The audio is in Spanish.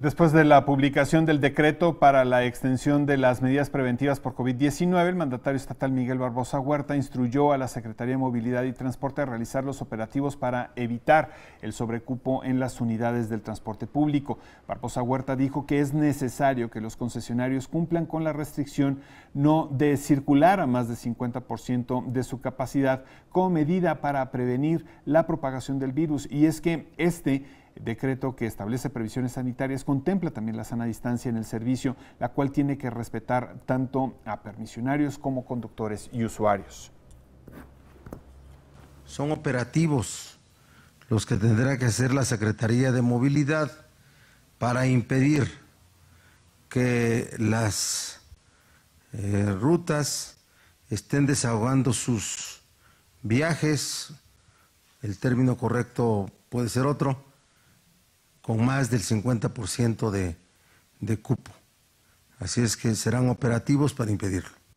Después de la publicación del decreto para la extensión de las medidas preventivas por COVID-19, el mandatario estatal Miguel Barbosa Huerta instruyó a la Secretaría de Movilidad y Transporte a realizar los operativos para evitar el sobrecupo en las unidades del transporte público. Barbosa Huerta dijo que es necesario que los concesionarios cumplan con la restricción no de circular a más del 50% de su capacidad como medida para prevenir la propagación del virus. Y es que este decreto que establece previsiones sanitarias contempla también la sana distancia en el servicio, la cual tiene que respetar tanto a permisionarios como conductores y usuarios. Son operativos los que tendrá que hacer la Secretaría de Movilidad para impedir que las eh, rutas estén desahogando sus viajes, el término correcto puede ser otro, con más del 50% de, de cupo. Así es que serán operativos para impedirlo.